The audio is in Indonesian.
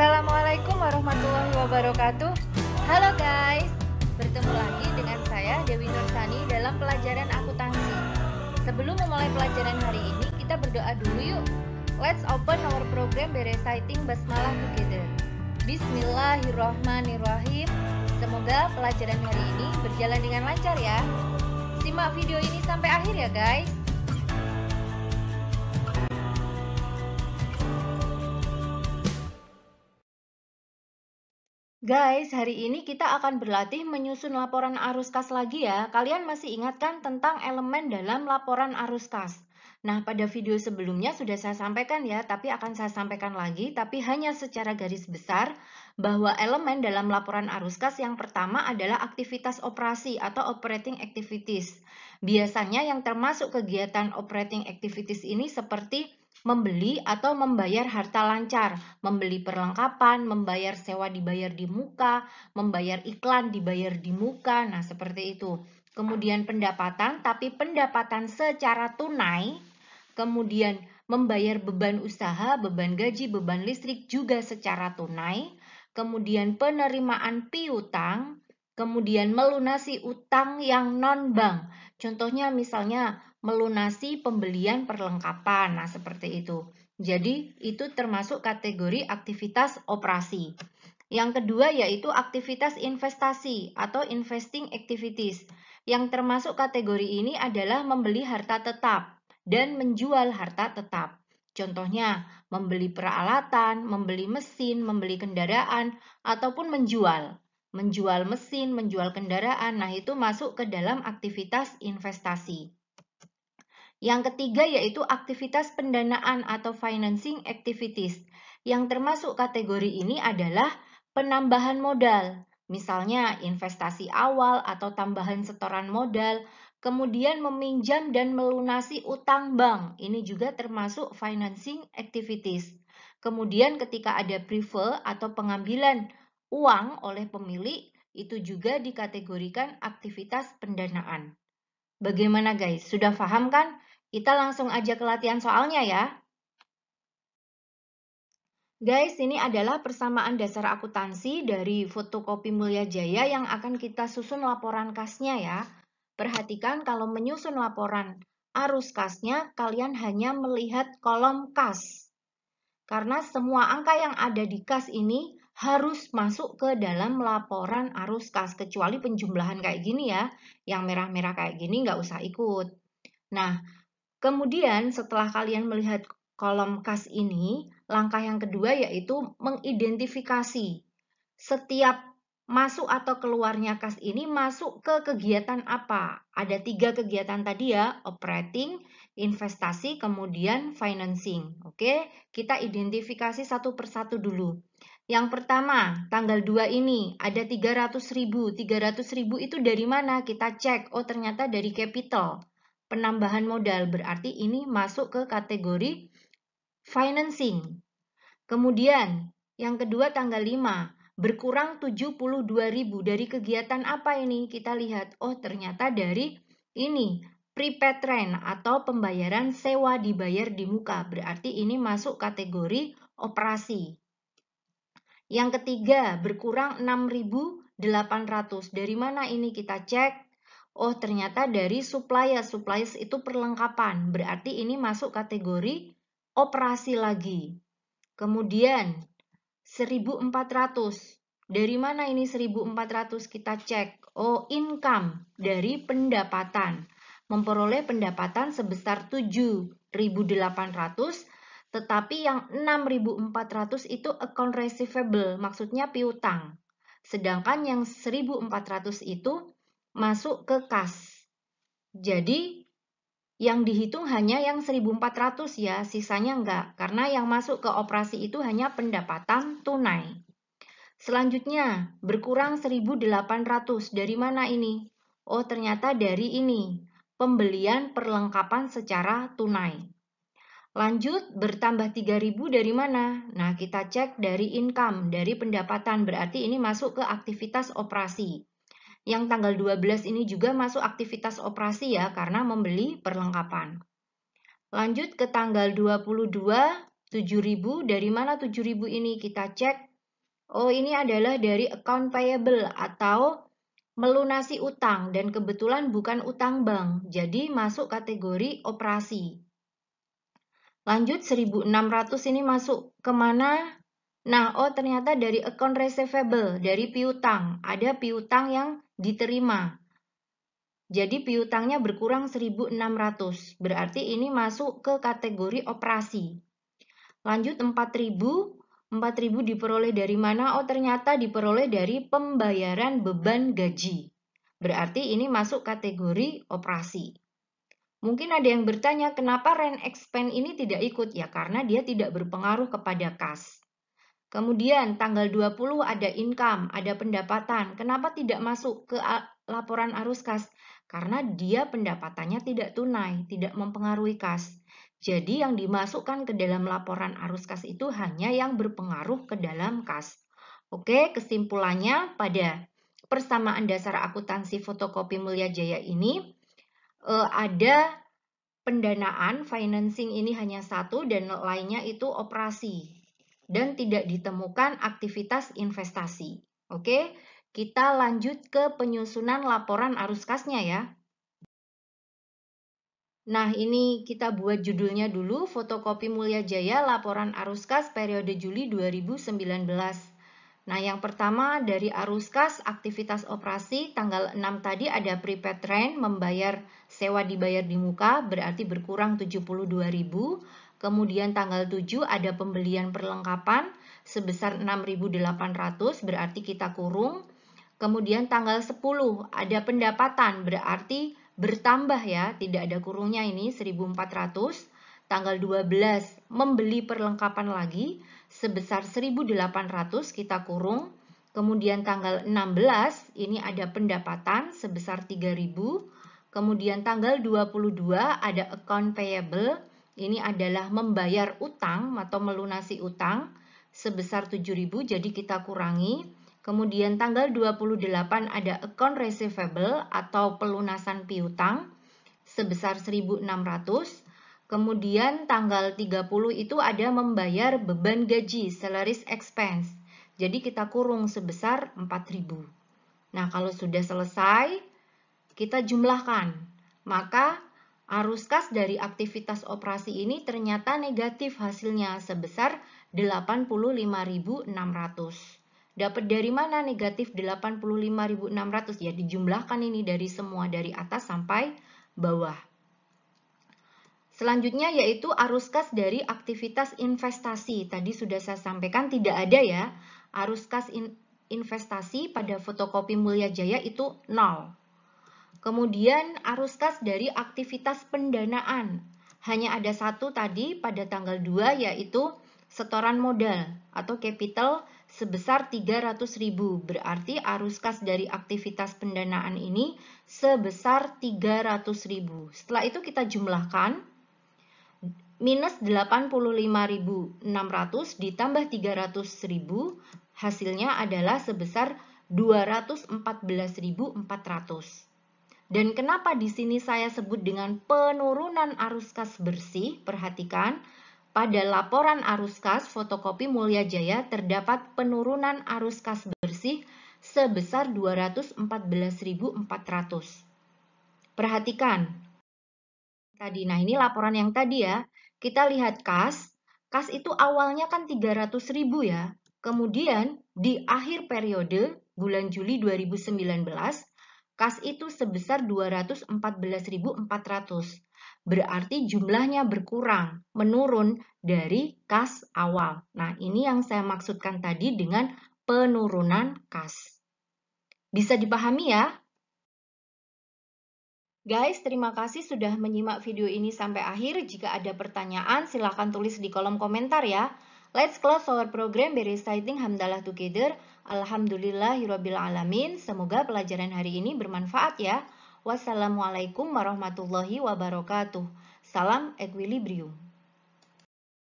Assalamualaikum warahmatullahi wabarakatuh. Halo guys, bertemu lagi dengan saya Dewi Nursani dalam pelajaran akuntansi. Sebelum memulai pelajaran hari ini, kita berdoa dulu yuk. Let's open our program by reciting basmalah together. Bismillahirrahmanirrahim. Semoga pelajaran hari ini berjalan dengan lancar ya. Simak video ini sampai akhir ya guys. Guys, hari ini kita akan berlatih menyusun laporan arus kas lagi ya. Kalian masih ingat kan tentang elemen dalam laporan arus kas? Nah, pada video sebelumnya sudah saya sampaikan ya, tapi akan saya sampaikan lagi, tapi hanya secara garis besar bahwa elemen dalam laporan arus kas yang pertama adalah aktivitas operasi atau operating activities. Biasanya yang termasuk kegiatan operating activities ini seperti membeli atau membayar harta lancar, membeli perlengkapan, membayar sewa dibayar di muka, membayar iklan dibayar di muka, nah seperti itu. Kemudian pendapatan, tapi pendapatan secara tunai, kemudian membayar beban usaha, beban gaji, beban listrik juga secara tunai, kemudian penerimaan piutang, kemudian melunasi utang yang non-bank. Contohnya misalnya melunasi pembelian perlengkapan. Nah, seperti itu. Jadi, itu termasuk kategori aktivitas operasi. Yang kedua yaitu aktivitas investasi atau investing activities. Yang termasuk kategori ini adalah membeli harta tetap dan menjual harta tetap. Contohnya, membeli peralatan, membeli mesin, membeli kendaraan, ataupun menjual. Menjual mesin, menjual kendaraan, nah itu masuk ke dalam aktivitas investasi. Yang ketiga yaitu aktivitas pendanaan atau financing activities. Yang termasuk kategori ini adalah penambahan modal, misalnya investasi awal atau tambahan setoran modal, kemudian meminjam dan melunasi utang bank. Ini juga termasuk financing activities. Kemudian ketika ada prefer atau pengambilan uang oleh pemilik, itu juga dikategorikan aktivitas pendanaan. Bagaimana guys, sudah paham kan? Kita langsung aja ke latihan soalnya ya. Guys, ini adalah persamaan dasar akuntansi dari fotokopi Mulia Jaya yang akan kita susun laporan kasnya ya. Perhatikan kalau menyusun laporan arus kasnya, kalian hanya melihat kolom kas. Karena semua angka yang ada di kas ini harus masuk ke dalam laporan arus kas, kecuali penjumlahan kayak gini ya, yang merah-merah kayak gini nggak usah ikut. Nah, Kemudian setelah kalian melihat kolom kas ini, langkah yang kedua yaitu mengidentifikasi setiap masuk atau keluarnya kas ini masuk ke kegiatan apa. Ada tiga kegiatan tadi ya, operating, investasi, kemudian financing. Oke, kita identifikasi satu persatu dulu. Yang pertama, tanggal 2 ini ada 300 ribu. 300 ribu itu dari mana? Kita cek, oh ternyata dari capital penambahan modal berarti ini masuk ke kategori financing. Kemudian yang kedua tanggal 5 berkurang 72.000 dari kegiatan apa ini? Kita lihat oh ternyata dari ini prepaid rent atau pembayaran sewa dibayar di muka. Berarti ini masuk kategori operasi. Yang ketiga berkurang 6.800. Dari mana ini kita cek? Oh, ternyata dari supplier. Suppliers itu perlengkapan. Berarti ini masuk kategori operasi lagi. Kemudian 1400. Dari mana ini 1400 kita cek? Oh, income dari pendapatan. Memperoleh pendapatan sebesar 7800 tetapi yang 6400 itu account receivable, maksudnya piutang. Sedangkan yang 1400 itu masuk ke kas. Jadi yang dihitung hanya yang 1400 ya, sisanya enggak. Karena yang masuk ke operasi itu hanya pendapatan tunai. Selanjutnya, berkurang 1800. Dari mana ini? Oh, ternyata dari ini. Pembelian perlengkapan secara tunai. Lanjut, bertambah 3000 dari mana? Nah, kita cek dari income, dari pendapatan. Berarti ini masuk ke aktivitas operasi yang tanggal 12 ini juga masuk aktivitas operasi ya karena membeli perlengkapan. Lanjut ke tanggal 22 7000 dari mana 7000 ini kita cek? Oh, ini adalah dari account payable atau melunasi utang dan kebetulan bukan utang bank. Jadi masuk kategori operasi. Lanjut 1600 ini masuk kemana? Nah, oh ternyata dari account receivable, dari piutang. Ada piutang yang diterima. Jadi piutangnya berkurang 1.600. Berarti ini masuk ke kategori operasi. Lanjut 4.000. 4.000 diperoleh dari mana? Oh, ternyata diperoleh dari pembayaran beban gaji. Berarti ini masuk kategori operasi. Mungkin ada yang bertanya, kenapa rent expense ini tidak ikut? Ya, karena dia tidak berpengaruh kepada kas. Kemudian tanggal 20 ada income, ada pendapatan. Kenapa tidak masuk ke laporan arus kas? Karena dia pendapatannya tidak tunai, tidak mempengaruhi kas. Jadi yang dimasukkan ke dalam laporan arus kas itu hanya yang berpengaruh ke dalam kas. Oke, kesimpulannya pada persamaan dasar akuntansi fotokopi Mulia Jaya ini e, ada pendanaan, financing ini hanya satu dan lainnya itu operasi dan tidak ditemukan aktivitas investasi. Oke, kita lanjut ke penyusunan laporan arus kasnya ya. Nah, ini kita buat judulnya dulu, Fotokopi Mulia Jaya Laporan Arus Kas periode Juli 2019. Nah, yang pertama dari arus kas aktivitas operasi tanggal 6 tadi ada prepaid rent membayar sewa dibayar di muka berarti berkurang 72.000. Kemudian tanggal 7 ada pembelian perlengkapan sebesar 6.800 berarti kita kurung. Kemudian tanggal 10 ada pendapatan berarti bertambah ya, tidak ada kurungnya ini 1400 tanggal 12 membeli perlengkapan lagi sebesar 1.800 kita kurung. Kemudian tanggal 16 ini ada pendapatan sebesar 3.000. Kemudian tanggal 22 ada account payable ini adalah membayar utang atau melunasi utang sebesar 7.000 jadi kita kurangi. Kemudian tanggal 28 ada account receivable atau pelunasan piutang sebesar 1.600. Kemudian tanggal 30 itu ada membayar beban gaji, salaries expense. Jadi kita kurung sebesar 4.000. Nah, kalau sudah selesai, kita jumlahkan. Maka Arus kas dari aktivitas operasi ini ternyata negatif hasilnya sebesar 85.600. Dapat dari mana negatif 85.600? Ya dijumlahkan ini dari semua dari atas sampai bawah. Selanjutnya yaitu arus kas dari aktivitas investasi. Tadi sudah saya sampaikan tidak ada ya. Arus kas in investasi pada fotokopi Mulia Jaya itu nol. Kemudian arus kas dari aktivitas pendanaan. Hanya ada satu tadi pada tanggal 2 yaitu setoran modal atau capital sebesar 300.000. Berarti arus kas dari aktivitas pendanaan ini sebesar 300.000. Setelah itu kita jumlahkan minus 85.600 ditambah 300.000 hasilnya adalah sebesar 214.400. Dan kenapa di sini saya sebut dengan penurunan arus kas bersih? Perhatikan, pada laporan arus kas fotokopi Mulia Jaya terdapat penurunan arus kas bersih sebesar 214.400. Perhatikan. Tadi, nah ini laporan yang tadi ya. Kita lihat kas. Kas itu awalnya kan 300.000 ya. Kemudian di akhir periode bulan Juli 2019 kas itu sebesar 214.400. Berarti jumlahnya berkurang, menurun dari kas awal. Nah, ini yang saya maksudkan tadi dengan penurunan kas. Bisa dipahami ya? Guys, terima kasih sudah menyimak video ini sampai akhir. Jika ada pertanyaan, silakan tulis di kolom komentar ya. Let's close our program by reciting Hamdalah together. Alhamdulillahirrabbilalamin. Semoga pelajaran hari ini bermanfaat ya. Wassalamualaikum warahmatullahi wabarakatuh. Salam equilibrium.